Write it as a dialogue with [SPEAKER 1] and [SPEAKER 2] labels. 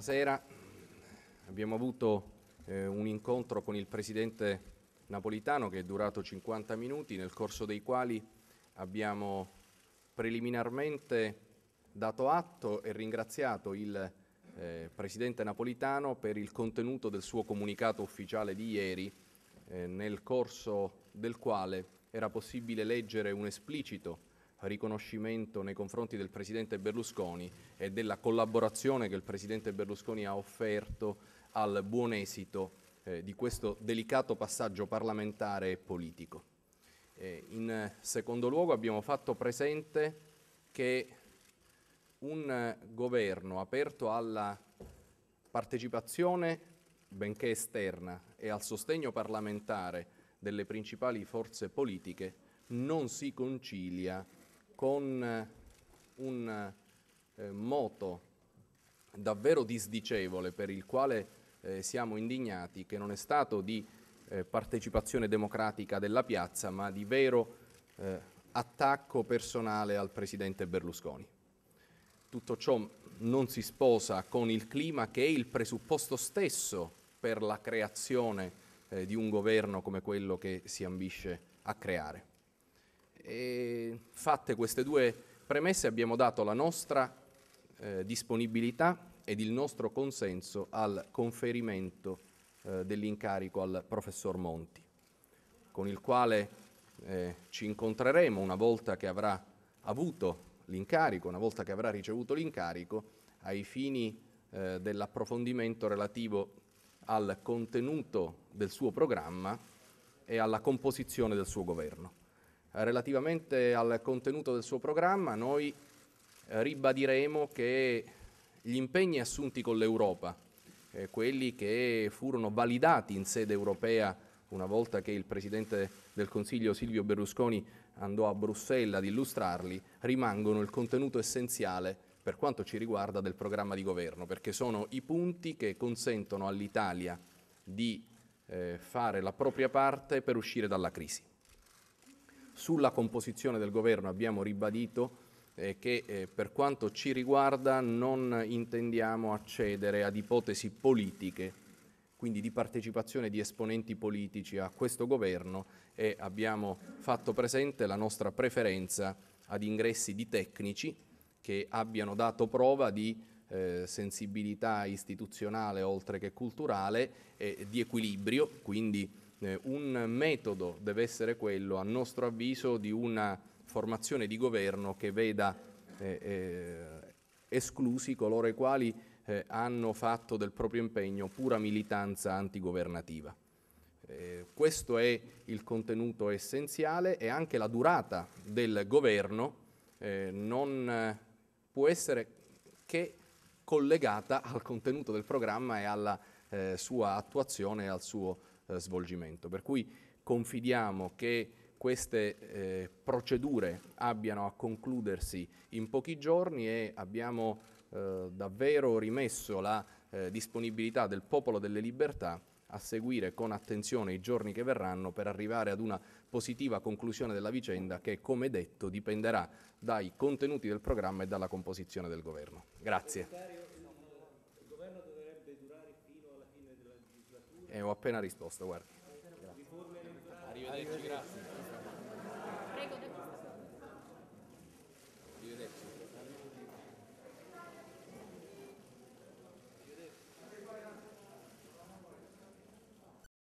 [SPEAKER 1] buonasera. Abbiamo avuto eh, un incontro con il Presidente Napolitano che è durato 50 minuti, nel corso dei quali abbiamo preliminarmente dato atto e ringraziato il eh, Presidente Napolitano per il contenuto del suo comunicato ufficiale di ieri, eh, nel corso del quale era possibile leggere un esplicito riconoscimento nei confronti del Presidente Berlusconi e della collaborazione che il Presidente Berlusconi ha offerto al buon esito eh, di questo delicato passaggio parlamentare e politico. Eh, in secondo luogo abbiamo fatto presente che un governo aperto alla partecipazione, benché esterna, e al sostegno parlamentare delle principali forze politiche non si concilia con eh, un eh, moto davvero disdicevole per il quale eh, siamo indignati, che non è stato di eh, partecipazione democratica della piazza, ma di vero eh, attacco personale al presidente Berlusconi. Tutto ciò non si sposa con il clima che è il presupposto stesso per la creazione eh, di un governo come quello che si ambisce a creare. E fatte queste due premesse abbiamo dato la nostra eh, disponibilità ed il nostro consenso al conferimento eh, dell'incarico al professor Monti, con il quale eh, ci incontreremo una volta che avrà avuto l'incarico, una volta che avrà ricevuto l'incarico, ai fini eh, dell'approfondimento relativo al contenuto del suo programma e alla composizione del suo governo. Relativamente al contenuto del suo programma, noi eh, ribadiremo che gli impegni assunti con l'Europa, eh, quelli che furono validati in sede europea una volta che il Presidente del Consiglio Silvio Berlusconi andò a Bruxelles ad illustrarli, rimangono il contenuto essenziale per quanto ci riguarda del programma di governo, perché sono i punti che consentono all'Italia di eh, fare la propria parte per uscire dalla crisi. Sulla composizione del governo abbiamo ribadito eh, che eh, per quanto ci riguarda non intendiamo accedere ad ipotesi politiche, quindi di partecipazione di esponenti politici a questo governo e abbiamo fatto presente la nostra preferenza ad ingressi di tecnici che abbiano dato prova di eh, sensibilità istituzionale oltre che culturale e di equilibrio, quindi eh, un metodo deve essere quello, a nostro avviso, di una formazione di governo che veda eh, eh, esclusi coloro i quali eh, hanno fatto del proprio impegno pura militanza antigovernativa. Eh, questo è il contenuto essenziale e anche la durata del governo eh, non può essere che collegata al contenuto del programma e alla sua attuazione e al suo eh, svolgimento. Per cui confidiamo che queste eh, procedure abbiano a concludersi in pochi giorni e abbiamo eh, davvero rimesso la eh, disponibilità del popolo delle libertà a seguire con attenzione i giorni che verranno per arrivare ad una positiva conclusione della vicenda che, come detto, dipenderà dai contenuti del programma e dalla composizione del governo. Grazie. ho appena risposto, guarda. Arrivederci, grazie.